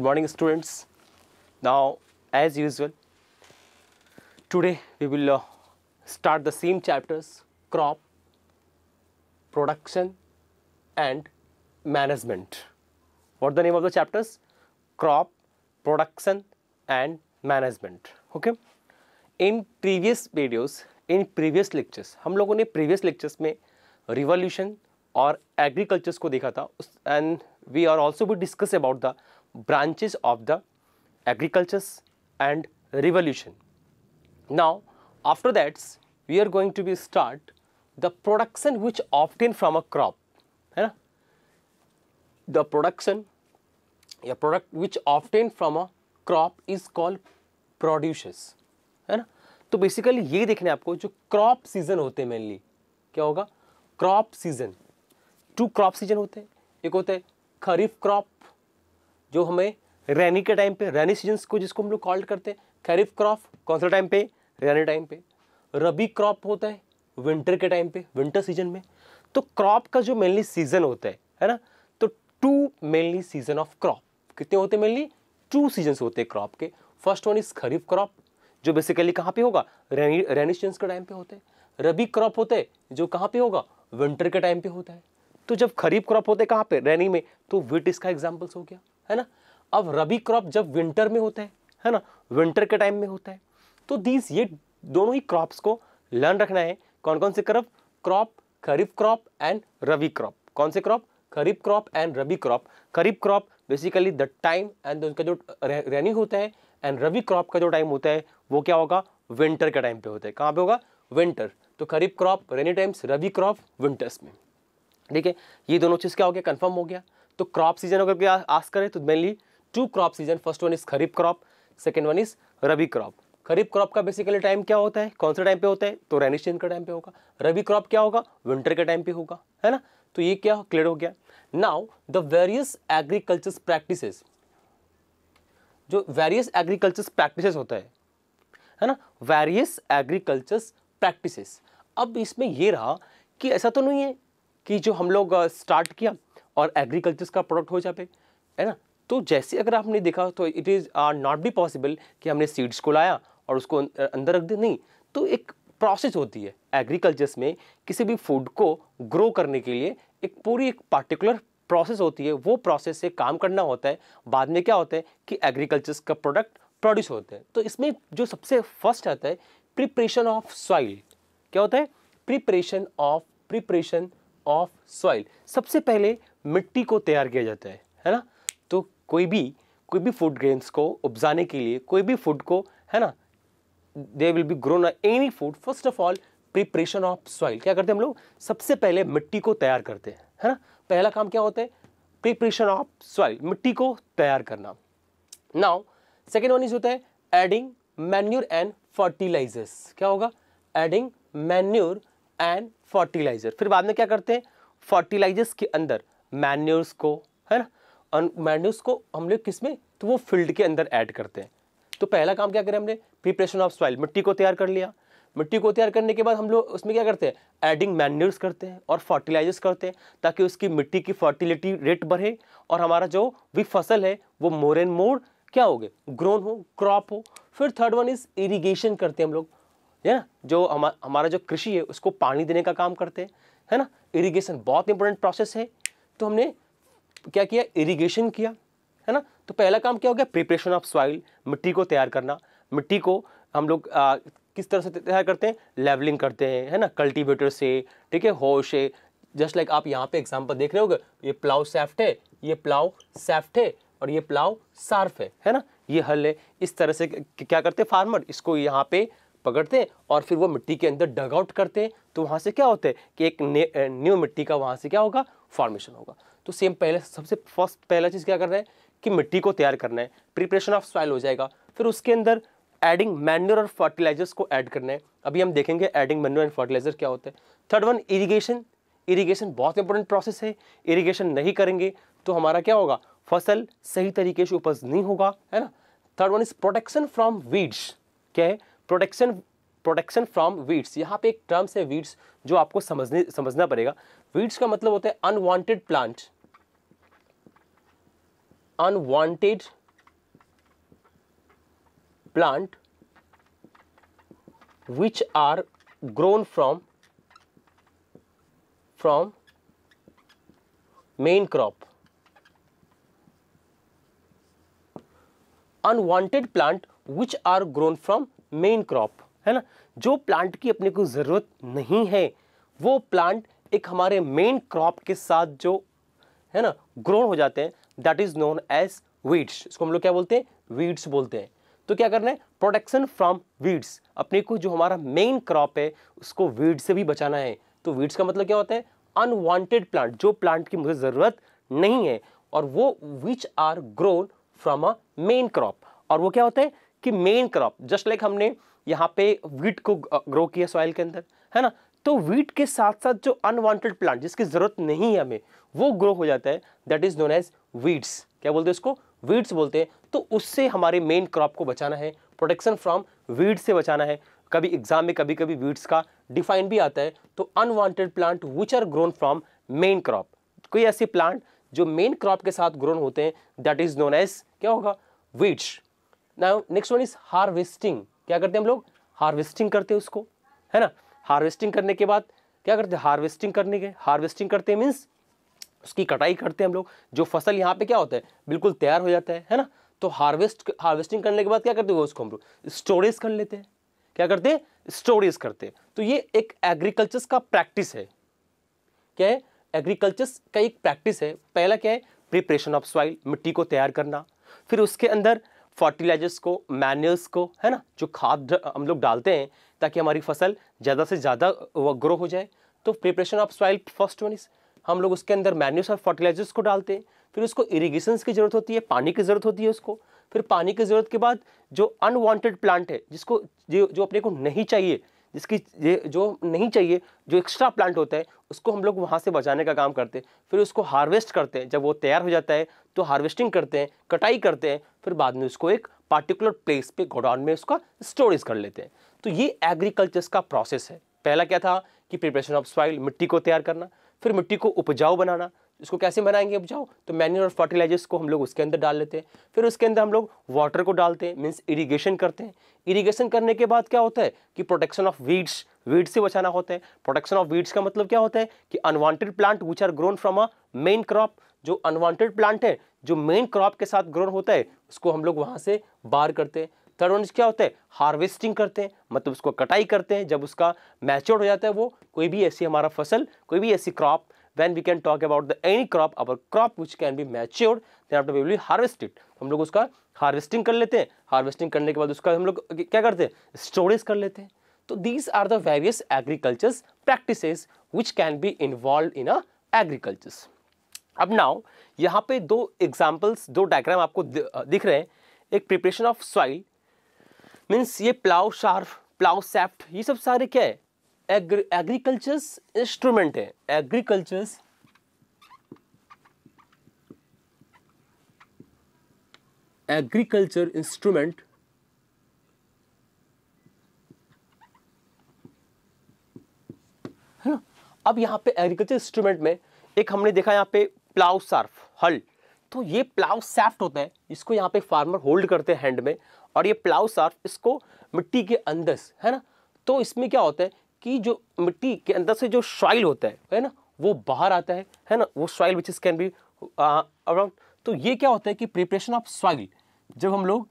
good morning students now as usual today we will uh, start the same chapters crop production and management what the name of the chapters crop production and management okay in previous videos in previous lectures hum लोगों ne previous lectures mein revolution और agricultures को देखा था and we are also भी discuss about the branches of the agriculture and revolution. Now, after that, we are going to be start the production which obtained from a crop. hai na The production, a product which obtained from a crop is called produces. है ना? तो basically ये देखना है आपको जो crop season होते हैं मेनली क्या होगा crop season two crop season होते हैं एक होते हैं खरीफ क्रॉप जो हमें रैनी के टाइम पे रैनी सीजन्स को जिसको हम लोग कॉल्ड करते हैं खरीफ क्रॉप कौन सा टाइम पे रैनी टाइम पे रबी क्रॉप होता है विंटर के टाइम पे विंटर सीजन में तो क्रॉप का जो मेनली सीजन होता है है ना तो two mainly season of crop कितने होते हैं मेनली टू सीजन्स होते हैं क्रॉप के first one is kharif crop जो बेसिकली कहाँ पे होगा रैनी रैनी सीजन के टाइम पे होते हैं रबी क्रॉप होते हैं जो कहाँ पे होगा विंटर के टाइम पे होता है तो जब खरीफ क्रॉप होते हैं कहाँ पे रैनी में तो विट इसका एग्जाम्पल्स हो गया है ना अब रबी क्रॉप जब विंटर में होता है है ना विंटर के टाइम में होता है तो दीज ये दोनों ही क्रॉप्स को लर्न रखना है कौन कौन से crop crop kharif crop and rabi crop कौन से crop kharif crop and rabi crop kharif crop basically the time and उनका जो रेनी होता है एंड रबी क्रॉप का जो टाइम होता है वो क्या होगा विंटर के टाइम पे होता है कहाँ पे होगा विंटर तो kharif crop rainy times rabi crop winters में ठीक है ये दोनों चीज़ क्या हो गया कन्फर्म हो गया तो क्रॉप सीजन अगर आस करें तो mainly two crop season first one is kharif crop second one is rabi crop kharif crop का बेसिकली टाइम क्या होता है कौन से टाइम पे होता है तो रेनी सीजन का टाइम पे होगा रबी क्रॉप क्या होगा विंटर के टाइम पे होगा है ना तो ये क्या क्लियर हो गया now the various agriculture practices जो वेरियस एग्रीकल्चर प्रैक्टिसेस होता है है ना वेरियस एग्रीकल्चर प्रैक्टिसेस अब इसमें ये रहा कि ऐसा तो नहीं है कि जो हम लोग स्टार्ट uh, किया और एग्रीकल्चर का प्रोडक्ट हो जाए है ना तो जैसे अगर आपने देखा तो it is are not be possible कि हमने सीड्स को लाया और उसको अं, अं, अंदर रख दिया नहीं तो एक प्रोसेस होती है एग्रीकल्चर्स में किसी भी फूड को ग्रो करने के लिए एक पूरी एक पार्टिकुलर प्रोसेस होती है वो प्रोसेस से काम करना होता है बाद में क्या होता है कि एग्रीकल्चर्स का प्रोडक्ट प्रोड्यूस होते हैं तो इसमें जो सबसे फर्स्ट आता है प्रिपरेशन ऑफ सॉइल क्या होता है preparation of preparation of soil सबसे पहले मिट्टी को तैयार किया जाता है है ना तो कोई भी कोई भी फूड ग्रेन्स को उपजाने के लिए कोई भी फूड को है ना they will be grown any food first of all preparation of soil क्या करते हैं हम लोग सबसे पहले मिट्टी को तैयार करते हैं है ना पहला काम क्या होता है प्रिपरेशन ऑफ सॉइल मिट्टी को तैयार करना नाउ सेकेंड वन इज होता है एडिंग मैन्यूर एंड फर्टिलाइजर्स क्या होगा एडिंग मैन्यूर एंड फर्टिलाइजर फिर बाद में क्या करते हैं फर्टिलाइजर्स के अंदर मैन्यूर्स को है ना मैन्यूर्स को हम लोग किस में तो वो फील्ड के अंदर ऐड करते हैं तो पहला काम क्या करें हमने प्रिपरेशन ऑफ सॉइल मिट्टी को तैयार कर लिया मिट्टी को तैयार करने के बाद हम लोग उसमें क्या करते हैं एडिंग मैन्यूर्स करते हैं और फर्टिलाइजर्स करते हैं ताकि उसकी मिट्टी की फर्टिलिटी रेट बढ़े और हमारा जो भी फसल है वो मोर एंड मोर क्या हो गए ग्रोन हो क्रॉप हो फिर थर्ड वन इज़ इरीगेशन करते हैं हम लोग है ना जो हमा, हमारा जो कृषि है उसको पानी देने का काम करते हैं है ना इरीगेशन बहुत इंपॉर्टेंट प्रोसेस है तो हमने क्या किया इरिगेशन किया है ना तो पहला काम क्या हो गया प्रिपरेशन ऑफ सॉइल मिट्टी को तैयार करना मिट्टी को हम लोग आ, किस तरह से तैयार करते हैं लेवलिंग करते हैं है ना कल्टीवेटर से ठीक है होश है जस्ट लाइक आप यहाँ पे एग्जाम्पल देख रहे हो ये प्लाव सेफ्ट है ये प्लाव सेफ्ट है और ये प्लाव सार्फ है है ना ये हल है इस तरह से क्या करते हैं फार्मर इसको यहाँ पे पकड़ते हैं और फिर वो मिट्टी के अंदर डग आउट करते हैं तो वहाँ से क्या होता है कि एक न्यू मिट्टी का वहाँ से क्या होगा फॉर्मेशन होगा तो सेम पहले सबसे फर्स्ट पहला चीज़ क्या करना है कि मिट्टी को तैयार करना है प्रिपरेशन ऑफ सॉइल हो जाएगा फिर उसके अंदर एडिंग मैन्यूर और फर्टिलाइजर्स को ऐड करना है अभी हम देखेंगे एडिंग मैन्यूर एंड फर्टिलाइजर क्या होते हैं थर्ड वन इरीगेशन इरीगेशन बहुत इंपॉर्टेंट प्रोसेस है इरीगेशन नहीं करेंगे तो हमारा क्या होगा फसल सही तरीके से उपज नहीं होगा है ना third one is protection from weeds क्या है प्रोटेक्शन प्रोटेक्शन फ्रॉम वीड्स यहाँ पे एक टर्म्स है वीड्स जो आपको समझने समझना पड़ेगा वीड्स का मतलब होता है unwanted plant unwanted plant which are grown from from main crop unwanted plant which are grown from main crop है ना जो प्लांट की अपने को ज़रूरत नहीं है वो प्लांट एक हमारे मेन क्रॉप के साथ जो है ना ग्रोन हो जाते हैं that is known as weeds इसको हम लोग क्या बोलते हैं वीड्स बोलते हैं तो क्या करना है प्रोटेक्शन फ्रॉम वीड्स अपने को जो हमारा मेन क्रॉप है उसको वीड्स से भी बचाना है तो वीड्स का मतलब क्या होता है अनवांटेड प्लांट जो प्लांट की मुझे ज़रूरत नहीं है और वो which are grown from a main crop और वो क्या होता है कि मेन क्रॉप जस्ट लाइक हमने यहाँ पे वीट को ग्रो किया सॉइल के अंदर है ना तो वीट के साथ साथ जो अनवांटेड प्लांट जिसकी ज़रूरत नहीं है हमें वो ग्रो हो जाता है that is known as weeds क्या बोलते हैं उसको वीड्स बोलते हैं तो उससे हमारे मेन क्रॉप को बचाना है प्रोटेक्शन फ्रॉम वीड्स से बचाना है कभी एग्जाम में कभी कभी वीड्स का डिफाइन भी आता है तो unwanted plant which are grown from main crop कोई ऐसे प्लांट जो मेन क्रॉप के साथ ग्रोन होते हैं दैट इज नोन एज क्या होगा weeds now next one is harvesting क्या करते हैं हम लोग हार्वेस्टिंग करते हैं उसको है ना हार्वेस्टिंग करने के बाद क्या करते हैं हार्वेस्टिंग करने के हार्वेस्टिंग करते हैं मीन्स उसकी कटाई करते हैं हम लोग जो फसल यहाँ पे क्या होता है बिल्कुल तैयार हो जाता है है ना तो हार्वेस्ट हार्वेस्टिंग करने के बाद क्या करते हैं उसको हम लोग स्टोरेज कर लेते हैं क्या करते हैं स्टोरेज करते हैं तो ये एक एग्रीकल्चर का प्रैक्टिस है क्या है एग्रीकल्चर का एक प्रैक्टिस है पहला क्या है प्रिपरेशन ऑफ सॉइल मिट्टी को तैयार करना फिर उसके अंदर फर्टिलाइजर्स को मैन्यूल्स को है ना जो खाद हम लोग डालते हैं ताकि हमारी फसल ज़्यादा से ज़्यादा ग्रो हो जाए तो preparation of soil first one is हम लोग उसके अंदर मैन्यूस और फर्टिलाइजर्स को डालते हैं फिर उसको इरीगेशन की ज़रूरत होती है पानी की ज़रूरत होती है उसको फिर पानी की ज़रूरत के बाद जो अनवांटेड प्लांट है जिसको जो जो अपने को नहीं चाहिए जिसकी ये जो नहीं चाहिए जो एक्स्ट्रा प्लांट होता है उसको हम लोग वहाँ से बचाने का काम करते हैं फिर उसको हार्वेस्ट करते हैं जब वो तैयार हो जाता है तो हार्वेस्टिंग करते हैं कटाई करते हैं फिर बाद में उसको एक पार्टिकुलर प्लेस पे गोडाउन में उसका स्टोरेज कर लेते हैं तो ये एग्रीकल्चर का प्रोसेस है पहला क्या था कि प्रिपरेशन ऑफ सॉइल मिट्टी को तैयार करना फिर मिट्टी को उपजाऊ बनाना इसको कैसे बनाएंगे उपजाऊ तो मैन्यूर और फर्टिलाइजर्स को हम लोग उसके अंदर डाल लेते हैं फिर उसके अंदर हम लोग वाटर को डालते हैं मीन्स इरीगेशन करते हैं इरीगेशन करने के बाद क्या होता है कि प्रोटेक्शन ऑफ वीड्स वीड्स से बचाना होता है प्रोटेक्शन ऑफ वीड्स का मतलब क्या होता है कि unwanted plant which are grown from a main crop जो अनवांटेड प्लांट है जो मेन क्रॉप के साथ ग्रोन होता है उसको हम लोग वहाँ से बाहर करते हैं थर्ड वन क्या होता है हार्वेस्टिंग करते हैं मतलब उसको कटाई करते हैं जब उसका मैच्योर हो जाता है वो कोई भी ऐसी हमारा फसल कोई भी ऐसी crop when we can talk about the any crop our crop which can be matured then after we will harvest it हम लोग उसका हार्वेस्टिंग कर लेते हैं हार्वेस्टिंग करने के बाद उसका हम लोग क्या करते हैं स्टोरेज कर लेते हैं तो these are the various agricultures practices which can be involve in a agricultures अब नाउ यहाँ पे दो एग्जाम्पल्स दो डायग्राम आपको दिख रहे हैं एक प्रिपरेशन ऑफ सॉइल मीन्स ये प्लाउ शार्फ प्लाव सेफ्ट ये सब सारे क्या है एग्रीकल्चर इंस्ट्रूमेंट है एग्रीकल्चर एग्रीकल्चर इंस्ट्रूमेंट है ना अब यहां पे एग्रीकल्चर इंस्ट्रूमेंट में एक हमने देखा यहां पे प्लाउ सार्फ हल तो ये प्लाव सैफ्ट होता है इसको यहां पे फार्मर होल्ड करते हैं हैंड में और ये प्लाव सार्फ इसको मिट्टी के अंदर है ना तो इसमें क्या होता है कि जो मिट्टी के अंदर से जो सॉइल होता है है ना वो बाहर आता है है ना वो soil which is can be around तो ये क्या होता है कि प्रिपरेशन ऑफ सॉइल जब हम लोग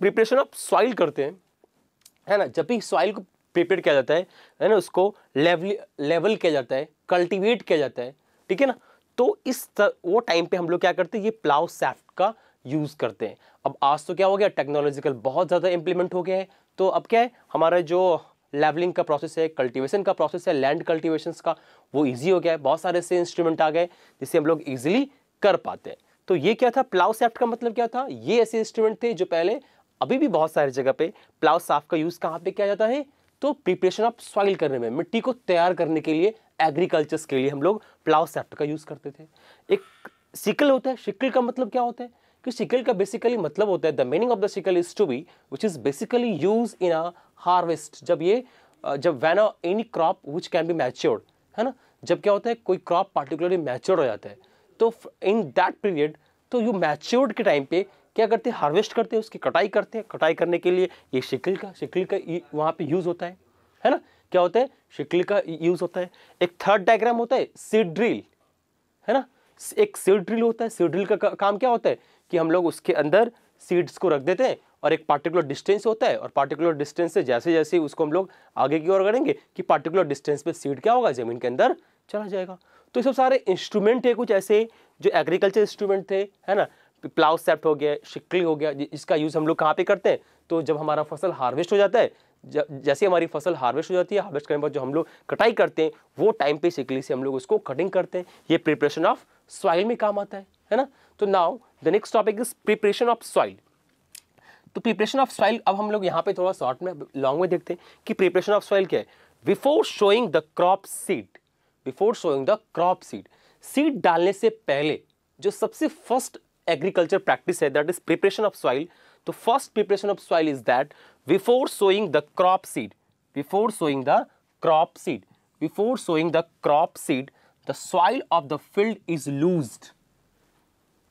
प्रिपरेशन ऑफ सॉइल करते हैं है ना जब भी सॉइल को प्रिपेयर किया जाता है है ना उसको लेवल लेवल किया जाता है कल्टिवेट किया जाता है ठीक है ना तो इस तर, वो टाइम पे हम लोग क्या करते हैं ये प्लाव सैफ्ट का यूज़ करते हैं अब आज तो क्या हो गया टेक्नोलॉजिकल बहुत ज़्यादा इम्प्लीमेंट हो गया है तो अब क्या है हमारा जो लेवलिंग का प्रोसेस है कल्टीवेशन का प्रोसेस है लैंड कल्टीवेशन का वो ईजी हो गया है बहुत सारे ऐसे इंस्ट्रूमेंट आ गए जिससे हम लोग ईजिली कर पाते हैं तो ये क्या था प्लाउ सेफ्ट का मतलब क्या था ये ऐसे इंस्ट्रूमेंट थे जो पहले अभी भी बहुत सारी जगह पे प्लाउ साफ का यूज़ कहाँ पे किया जाता है तो प्रिपरेशन ऑफ सॉइल करने में मिट्टी को तैयार करने के लिए एग्रीकल्चर्स के लिए हम लोग प्लाउ सेफ्ट का यूज़ करते थे एक सिकल होता है सिकल का मतलब क्या होता है कि सिकल का बेसिकली मतलब होता है the meaning of the sickle is to be which is basically use in a harvest जब ये जब when any crop which can be matured है ना जब क्या होता है कोई क्रॉप पार्टिकुलरली मैच्योर हो जाता है तो इन दैट पीरियड तो यू मैच्योर्ड के टाइम पे क्या करते हैं हार्वेस्ट करते हैं उसकी कटाई करते हैं कटाई करने के लिए ये शिकल का शिकल का वहाँ पे यूज़ होता है है ना क्या होता है शिकल का यूज़ होता है एक थर्ड डायग्राम होता है सीड ड्रिल है ना एक सीड ड्रिल होता है सीड ड्रिल का, का काम क्या होता है कि हम लोग उसके अंदर सीड्स को रख देते हैं और एक पार्टिकुलर डिस्टेंस होता है और पार्टिकुलर डिस्टेंस से जैसे जैसे उसको हम लोग आगे की ओर करेंगे कि पार्टिकुलर डिस्टेंस पे सीड क्या होगा ज़मीन के अंदर चला जाएगा तो ये सब सारे इंस्ट्रूमेंट थे कुछ ऐसे जो एग्रीकल्चर इंस्ट्रूमेंट थे है ना प्लाउ सेप्ट हो गया शिकली हो गया इसका यूज़ हम लोग कहाँ पर करते हैं तो जब हमारा फसल हार्वेस्ट हो जाता है जैसे हमारी फसल हार्वेस्ट हो जाती है हार्वेस्ट करने के बाद जो हम लोग कटाई करते हैं वो टाइम पे सिकली से हम लोग उसको कटिंग करते हैं ये प्रिपरेशन ऑफ सॉइल में काम आता है है ना तो now the next topic is preparation of soil तो प्रिपरेशन ऑफ सॉइल अब हम लोग यहाँ पे थोड़ा शॉर्ट में लॉन्ग में देखते हैं कि प्रिपरेशन ऑफ सॉइल क्या है before sowing the crop seed before sowing the crop seed seed डालने से पहले जो सबसे फर्स्ट एग्रीकल्चर प्रैक्टिस है that is preparation of soil तो first preparation of soil is that before sowing the crop seed before sowing the crop seed before sowing the crop seed the soil of the field is loosed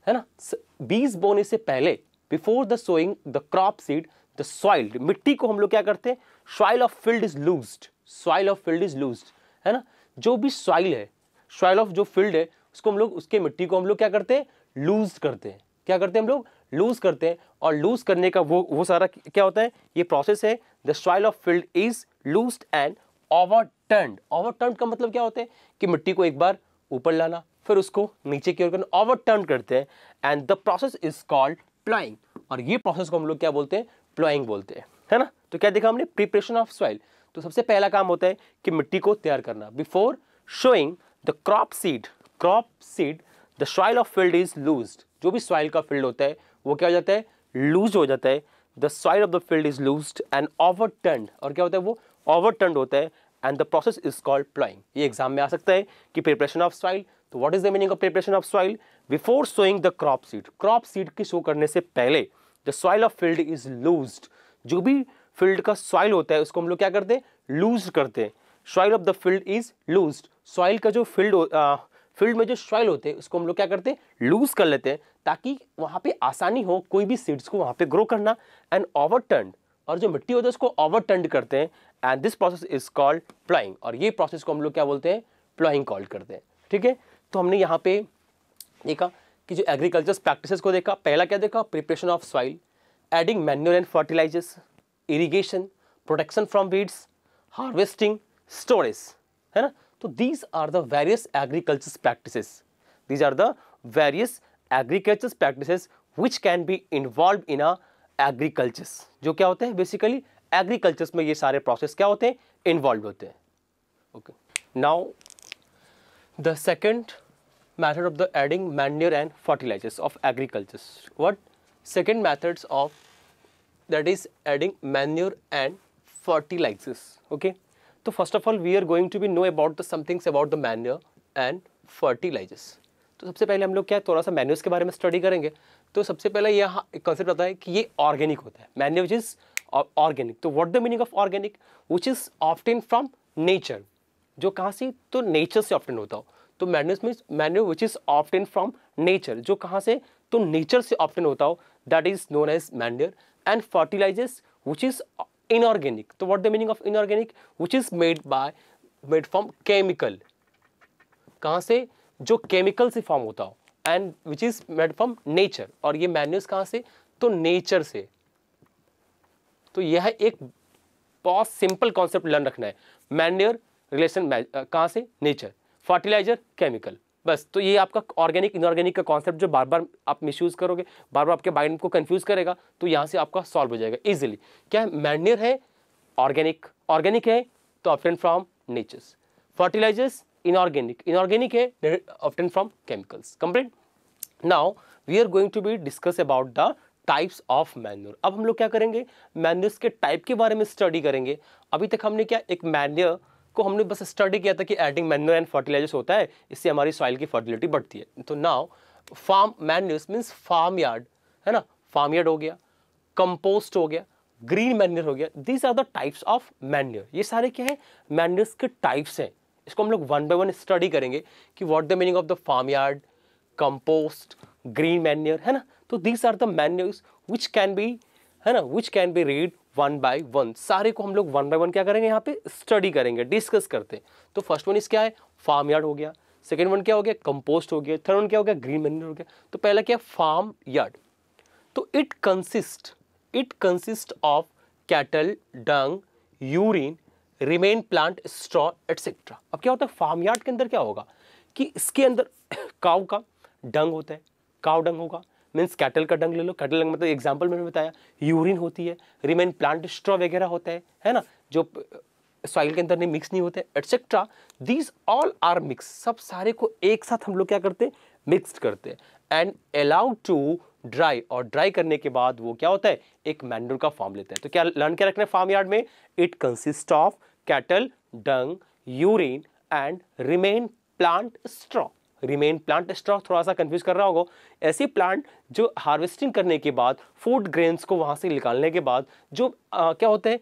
है ना बीज बोने से पहले before the sowing the crop seed the soil मिट्टी को हम लोग क्या करते हैं soil of field is loose soil of field is loose है ना जो भी सॉइल है सॉइल ऑफ जो फील्ड है उसको हम लोग उसके मिट्टी को हम लोग क्या करते हैं लूज करते हैं क्या करते हैं हम लोग लूज करते हैं और लूज करने का वो वो सारा क्या होता है ये प्रोसेस है the soil of field is loose and over turn over turn का मतलब क्या होता है कि मिट्टी को एक बार ऊपर लाना फिर उसको नीचे की ओर करना ओवर टर्न करते हैं and the process is called ploughing और ये प्रोसेस को हम लोग क्या बोलते हैं प्लॉइंग बोलते हैं है ना तो क्या देखा हमने प्रिपरेशन ऑफ सॉइल तो सबसे पहला काम होता है कि मिट्टी को तैयार करना before sowing the crop seed crop seed the soil of field is loose जो भी सॉइल का फील्ड होता है वो क्या हो जाता है लूज हो जाता है the soil of the field is loose and over और क्या होता है वो ओवर होता है and the process is called ploughing ये एग्जाम में आ सकता है कि प्रिपरेशन ऑफ सॉइल तो what is the meaning of preparation of soil before sowing the crop seed crop seed की शो करने से पहले the soil of field is loose जो भी फील्ड का सॉइल होता है उसको हम लोग क्या करते हैं लूज करते हैं soil of the field is loose soil का जो फील्ड फील्ड में जो सॉइल होते हैं उसको हम लोग क्या करते हैं लूज कर लेते हैं ताकि वहाँ पे आसानी हो कोई भी सीड्स को वहाँ पे ग्रो करना एंड ओवर ओवरटर्न और जो मिट्टी होती है उसको ओवर टर्न करते हैं and this process is called ploughing और ये प्रोसेस को हम लोग क्या बोलते हैं प्लाइंग कॉल करते हैं ठीक है तो हमने यहाँ पे देखा कि जो एग्रीकल्चर प्रैक्टिस को देखा पहला क्या देखा preparation of soil adding manure and fertilisers irrigation protection from weeds harvesting storage है ना तो these are the various agriculture practice these are the various agriculture practice which can be involve in a agricultures जो क्या होते हैं basically agricultures में ये सारे प्रोसेस क्या होते हैं इन्वॉल्व होते हैं okay now the second method of the adding manure and fertilizers of agriculture What? Second methods of that is adding manure and fertilizers. Okay. So first of all we are going to be know about the some things about the manure and fertilizers. तो सबसे पहले हम लोग क्या थोड़ा सा मैन्यूज के बारे में स्टडी करेंगे तो सबसे पहले यह कंसेप्ट आता है कि ये ऑर्गेनिक होता है मैन्यू विच इज़ ऑर्गेनिक तो what the meaning of organic which is obtain from nature जो कहाँ से तो नेचर से ऑप्टेन होता हो तो madness means manure which is obtain from nature जो कहाँ से तो नेचर से ऑप्टेन होता हो that is known as manure and fertilisers which is inorganic तो what the meaning of inorganic which is made by made from chemical कहाँ से जो केमिकल से फॉर्म होता हो and which is made from nature और ये मैन्यूज कहाँ से तो नेचर से तो यह एक बहुत सिंपल कॉन्सेप्ट लर्न रखना है मैन्योर रिलेशन uh, कहाँ से नेचर फर्टिलाइजर केमिकल बस तो ये आपका ऑर्गेनिक इनऑर्गेनिक का कॉन्सेप्ट जो बार बार आप मिसयूज़ करोगे बार बार आपके माइंड को कंफ्यूज करेगा तो यहाँ से आपका सॉल्व हो जाएगा ईजिली क्या है है ऑर्गेनिक ऑर्गेनिक है तो obtain from natures fertilisers inorganic inorganic है obtain from chemicals complete now we are going to be discuss about the types of manure अब हम लोग क्या करेंगे मैन्यूर्स के टाइप के बारे में स्टडी करेंगे अभी तक हमने क्या एक मैन्यर इसको हमने बस स्टडी किया था कि एडिंग मैन्यूर एंड फर्टिलाइजर्स होता है इससे हमारी सॉइल की फर्टिलिटी बढ़ती है तो now farm manures means farm yard है ना फार्म यार्ड हो गया कंपोस्ट हो गया ग्रीन मैन्यूर हो गया these are the types of manure ये सारे क्या है मैन्यूर्स के टाइप्स हैं इसको हम लोग वन बाय वन स्टडी करेंगे कि what the meaning of the farm yard compost green manure है ना तो these are the manures which can be है ना which can be read one by one सारे को हम लोग वन बाय वन क्या करेंगे यहाँ पे स्टडी करेंगे डिस्कस करते हैं तो फर्स्ट वन इस क्या है फार्म यार्ड हो गया सेकेंड वन क्या हो गया कंपोस्ट हो गया थर्ड वन क्या हो गया ग्रीन मैनर हो गया तो पहला क्या फार्म यार्ड तो it consist it consist of cattle dung urine remain plant straw etcetera अब क्या होता है फार्म यार्ड के अंदर क्या होगा कि इसके अंदर काव का डंग होता है काव डंग होगा मीन्स कैटल का डंग ले लो कैटल डंग मतलब एग्जाम्पल मैंने बताया यूरिन होती है रिमेन प्लांट स्ट्रॉ वगैरह होता है है ना जो सॉइल के अंदर नहीं मिक्स नहीं होते etcetera these all are mix सब सारे को एक साथ हम लोग क्या करते हैं मिक्सड करते हैं एंड अलाउड टू ड्राई और ड्राई करने के बाद वो क्या होता है एक मैंडोर का फॉर्म लेता है तो क्या लर्न क्या रखना है फार्म यार्ड में it consist of cattle dung urine and remain plant straw remain plant straw थोड़ा सा कंफ्यूज कर रहा होगा ऐसी प्लांट जो हार्वेस्टिंग करने के बाद फूड ग्रेन्स को वहाँ से निकालने के बाद जो आ, क्या होते हैं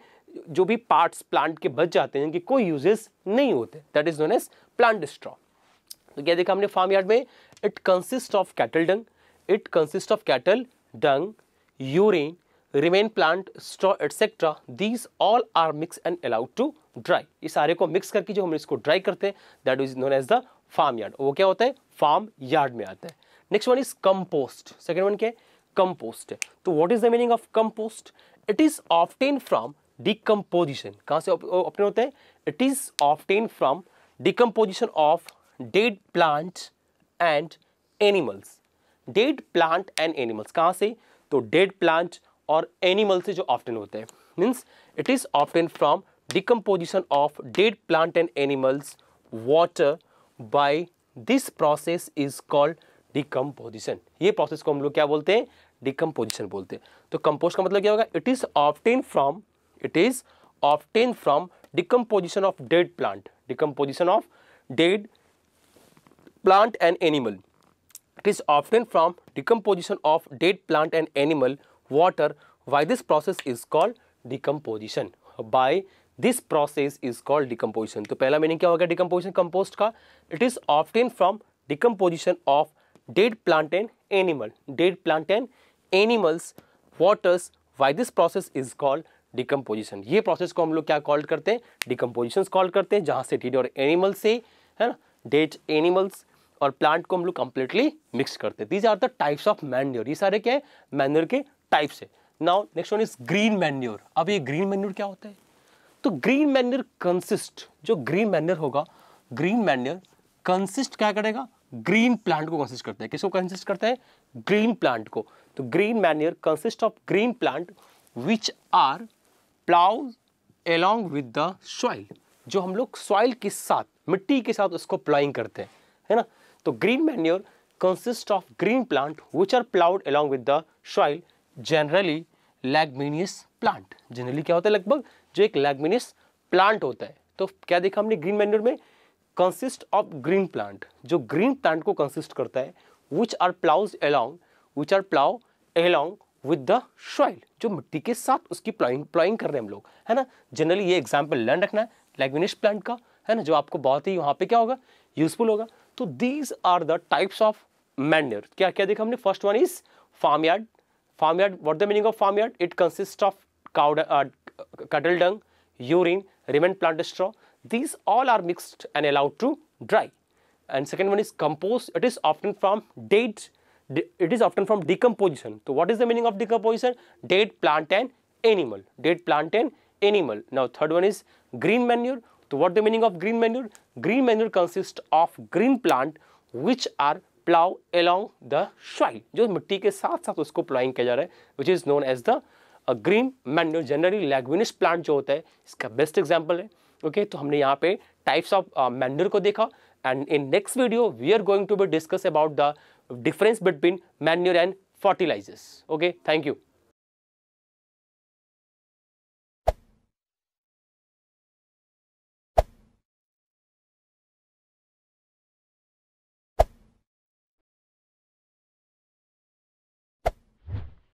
जो भी पार्ट्स प्लांट के बच जाते हैं कि कोई यूजेस नहीं होते that is known as plant straw तो क्या देखा हमने फार्म यार्ड में it consist of cattle dung it consist of cattle dung urine remain plant straw etcetera these all are mix and allowed to dry ये सारे को mix करके जो हम इसको ड्राई करते हैं that is known as the farm yard वो क्या होता है फार्म यार्ड में आता है next one is compost second one क्या है कंपोस्ट तो what is the meaning of compost it is obtain from decomposition कहाँ से ऑप्टेन होता है it is obtain from decomposition of dead plant and animals dead plant and animals कहाँ से तो डेड प्लांट और एनिमल से जो ऑप्टेन होते हैं means it is obtain from decomposition of dead plant and animals water by this process is called decomposition ये process को हम लोग क्या बोलते हैं डिकम्पोजिशन बोलते हैं तो कंपोज का मतलब क्या होगा it is obtain from it is obtain from decomposition of dead plant decomposition of dead plant and animal it is obtained from decomposition of dead plant and animal water by this process is called decomposition by this process is called decomposition तो पहला meaning क्या हो गया decomposition compost का it is obtain from decomposition of dead plant and animal dead plant and animals waters Y this process is called decomposition ये process को हम लोग क्या कॉल्ड करते हैं डिकम्पोजिशन कॉल करते हैं जहाँ से डेड और एनिमल से है ना डेड एनिमल्स और प्लांट को हम लोग कंप्लीटली मिक्स करते हैं these are the types of manure ये सारे क्या है मैन्योर के टाइप्स है now next one is green manure अब ये ग्रीन मैन्योर क्या होता है तो ग्रीन मैन्यर कंसिस्ट जो ग्रीन मैन्यर होगा ग्रीन मैन्यर कंसिस्ट क्या करेगा ग्रीन प्लांट को कंसिस्ट करते हैं किसको कंसिस्ट करते हैं ग्रीन प्लांट को तो green manure consist of green plant which are plough along with the soil जो हम लोग सॉइल के साथ मिट्टी के साथ उसको प्लाइंग करते हैं है ना तो green manure consist of green plant which are ploughed along with the soil generally leguminous plant generally क्या होता है लगभग जो एक लैगमिनिस प्लांट होता है तो क्या देखा हमने ग्रीन मैन्यूर में कंसिस्ट ऑफ ग्रीन प्लांट जो ग्रीन प्लांट को कंसिस्ट करता है which are ploughs along which are plough along with the soil जो मिट्टी के साथ उसकी प्लाइंग प्लाइंग कर रहे हैं हम लोग है ना जनरली ये एग्जाम्पल लर्न रखना है लैगमिनिस प्लांट का है ना जो आपको बहुत ही वहाँ पे क्या होगा यूजफुल होगा तो these are the types of manure क्या क्या देखा हमने first one is farm yard farm yard what the meaning of farm yard it consist of cowed cuddle dung, urine, remained plant straw. These all are mixed and allowed to dry. And second one is compost. It is often from dead. It is often from decomposition. So what is the meaning of decomposition? Dead plant and animal. Dead plant and animal. Now third one is green manure. So what the meaning of green manure? Green manure consists of green plant which are plough along the soil जो मिट्टी के साथ साथ उसको प्लाइंग किया जा रहा है which is known as the green manure generally leguminous plant जो होता है इसका बेस्ट एग्जाम्पल है ओके okay, तो हमने यहाँ पे टाइप्स ऑफ मैन्यूर को देखा and in next video we are going to be discuss about the difference between manure and fertilisers okay thank you